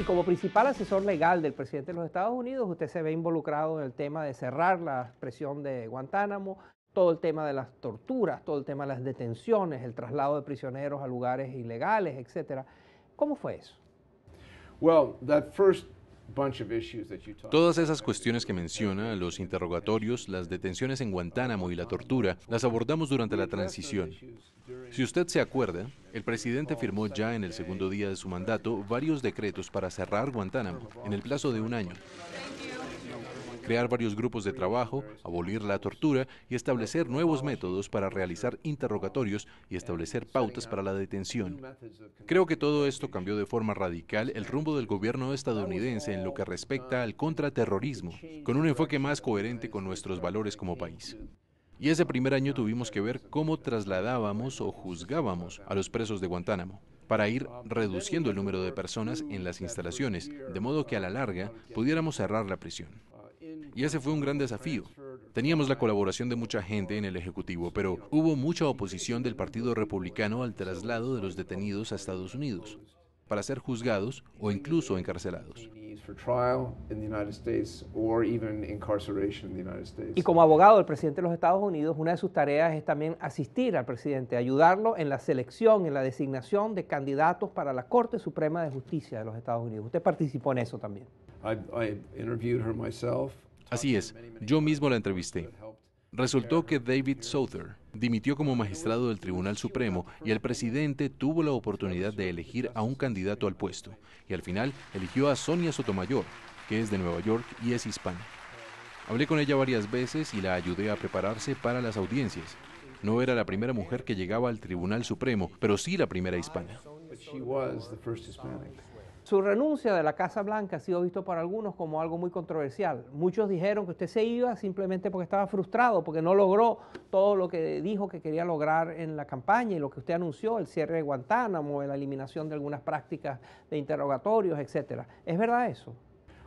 Y como principal asesor legal del presidente de los Estados Unidos, usted se ve involucrado en el tema de cerrar la presión de Guantánamo, todo el tema de las torturas, todo el tema de las detenciones, el traslado de prisioneros a lugares ilegales, etc. ¿Cómo fue eso? Well, that first Todas esas cuestiones que menciona, los interrogatorios, las detenciones en Guantánamo y la tortura, las abordamos durante la transición. Si usted se acuerda, el presidente firmó ya en el segundo día de su mandato varios decretos para cerrar Guantánamo en el plazo de un año crear varios grupos de trabajo, abolir la tortura y establecer nuevos métodos para realizar interrogatorios y establecer pautas para la detención. Creo que todo esto cambió de forma radical el rumbo del gobierno estadounidense en lo que respecta al contraterrorismo, con un enfoque más coherente con nuestros valores como país. Y ese primer año tuvimos que ver cómo trasladábamos o juzgábamos a los presos de Guantánamo para ir reduciendo el número de personas en las instalaciones, de modo que a la larga pudiéramos cerrar la prisión. Y ese fue un gran desafío. Teníamos la colaboración de mucha gente en el Ejecutivo, pero hubo mucha oposición del Partido Republicano al traslado de los detenidos a Estados Unidos para ser juzgados o incluso encarcelados. Y como abogado del presidente de los Estados Unidos, una de sus tareas es también asistir al presidente, ayudarlo en la selección, en la designación de candidatos para la Corte Suprema de Justicia de los Estados Unidos. Usted participó en eso también. I, Así es, yo mismo la entrevisté. Resultó que David Souther dimitió como magistrado del Tribunal Supremo y el presidente tuvo la oportunidad de elegir a un candidato al puesto. Y al final eligió a Sonia Sotomayor, que es de Nueva York y es hispana. Hablé con ella varias veces y la ayudé a prepararse para las audiencias. No era la primera mujer que llegaba al Tribunal Supremo, pero sí la primera hispana. Su renuncia de la Casa Blanca ha sido visto por algunos como algo muy controversial. Muchos dijeron que usted se iba simplemente porque estaba frustrado, porque no logró todo lo que dijo que quería lograr en la campaña y lo que usted anunció, el cierre de Guantánamo, la eliminación de algunas prácticas de interrogatorios, etcétera. ¿Es verdad eso?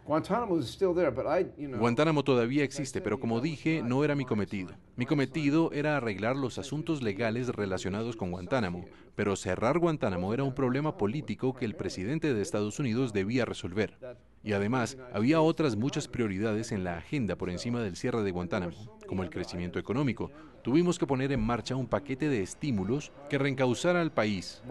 Guantánamo todavía existe, pero como dije, no era mi cometido. Mi cometido era arreglar los asuntos legales relacionados con Guantánamo, pero cerrar Guantánamo era un problema político que el presidente de Estados Unidos debía resolver. Y además, había otras muchas prioridades en la agenda por encima del cierre de Guantánamo, como el crecimiento económico. Tuvimos que poner en marcha un paquete de estímulos que reencauzara al país.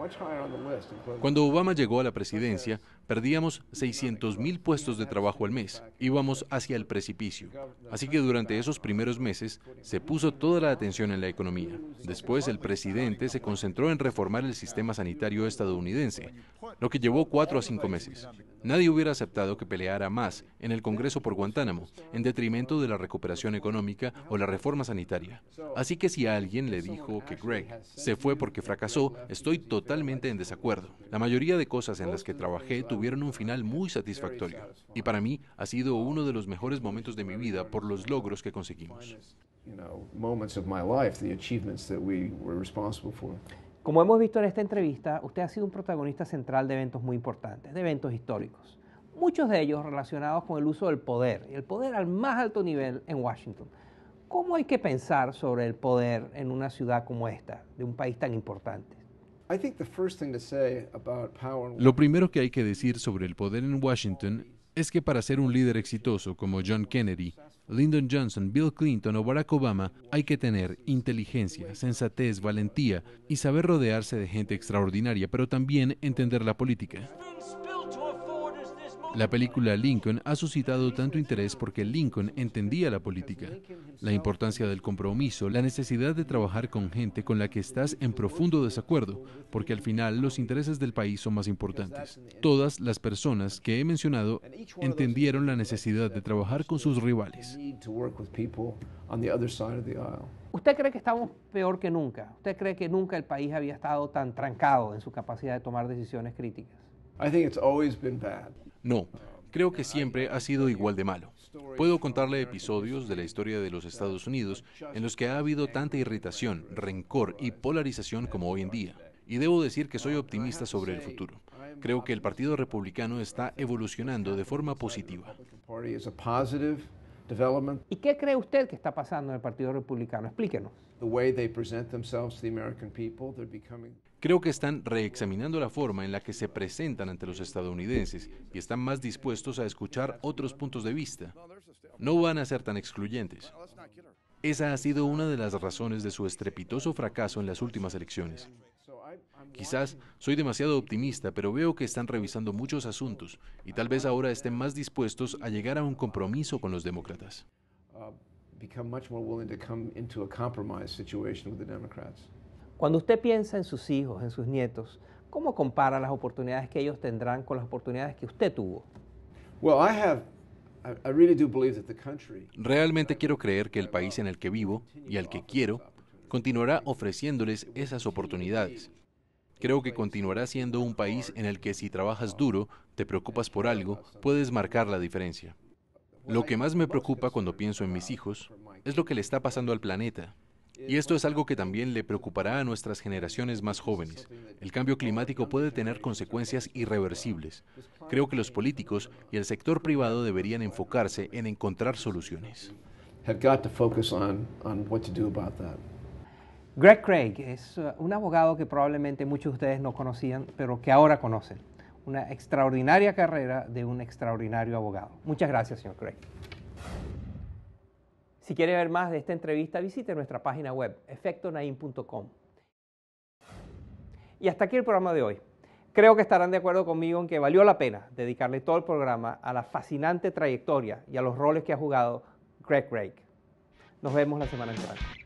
Cuando Obama llegó a la presidencia, perdíamos 600.000 puestos de trabajo al mes. Íbamos hacia el precipicio. Así que durante esos primeros meses se puso toda la atención en la economía. Después el presidente se concentró en reformar el sistema sanitario estadounidense, lo que llevó cuatro a cinco meses. Nadie hubiera aceptado que peleara más en el Congreso por Guantánamo, en detrimento de la recuperación económica o la reforma sanitaria. Así que si alguien le dijo que Greg se fue porque fracasó, estoy totalmente en desacuerdo. La mayoría de cosas en las que trabajé tuvieron un final muy satisfactorio y para mí ha sido uno de los mejores momentos de mi vida por los logros que conseguimos. Como hemos visto en esta entrevista, usted ha sido un protagonista central de eventos muy importantes, de eventos históricos muchos de ellos relacionados con el uso del poder, el poder al más alto nivel en Washington. ¿Cómo hay que pensar sobre el poder en una ciudad como esta, de un país tan importante? Lo primero que hay que decir sobre el poder en Washington es que para ser un líder exitoso como John Kennedy, Lyndon Johnson, Bill Clinton o Barack Obama, hay que tener inteligencia, sensatez, valentía y saber rodearse de gente extraordinaria, pero también entender la política. La película Lincoln ha suscitado tanto interés porque Lincoln entendía la política, la importancia del compromiso, la necesidad de trabajar con gente con la que estás en profundo desacuerdo, porque al final los intereses del país son más importantes. Todas las personas que he mencionado entendieron la necesidad de trabajar con sus rivales. ¿Usted cree que estamos peor que nunca? ¿Usted cree que nunca el país había estado tan trancado en su capacidad de tomar decisiones críticas? No, creo que siempre ha sido igual de malo. Puedo contarle episodios de la historia de los Estados Unidos en los que ha habido tanta irritación, rencor y polarización como hoy en día. Y debo decir que soy optimista sobre el futuro. Creo que el Partido Republicano está evolucionando de forma positiva. ¿Y qué cree usted que está pasando en el Partido Republicano? Explíquenos. Creo que están reexaminando la forma en la que se presentan ante los estadounidenses y están más dispuestos a escuchar otros puntos de vista. No van a ser tan excluyentes. Esa ha sido una de las razones de su estrepitoso fracaso en las últimas elecciones. Quizás soy demasiado optimista, pero veo que están revisando muchos asuntos y tal vez ahora estén más dispuestos a llegar a un compromiso con los demócratas. Uh, Cuando usted piensa en sus hijos, en sus nietos, ¿cómo compara las oportunidades que ellos tendrán con las oportunidades que usted tuvo? Realmente quiero creer que el país en el que vivo y al que quiero continuará ofreciéndoles esas oportunidades Creo que continuará siendo un país en el que si trabajas duro, te preocupas por algo, puedes marcar la diferencia. Lo que más me preocupa cuando pienso en mis hijos es lo que le está pasando al planeta. Y esto es algo que también le preocupará a nuestras generaciones más jóvenes. El cambio climático puede tener consecuencias irreversibles. Creo que los políticos y el sector privado deberían enfocarse en encontrar soluciones. Greg Craig es uh, un abogado que probablemente muchos de ustedes no conocían, pero que ahora conocen. Una extraordinaria carrera de un extraordinario abogado. Muchas gracias, señor Craig. Si quiere ver más de esta entrevista, visite nuestra página web, efectonaim.com. Y hasta aquí el programa de hoy. Creo que estarán de acuerdo conmigo en que valió la pena dedicarle todo el programa a la fascinante trayectoria y a los roles que ha jugado Greg Craig. Nos vemos la semana viene.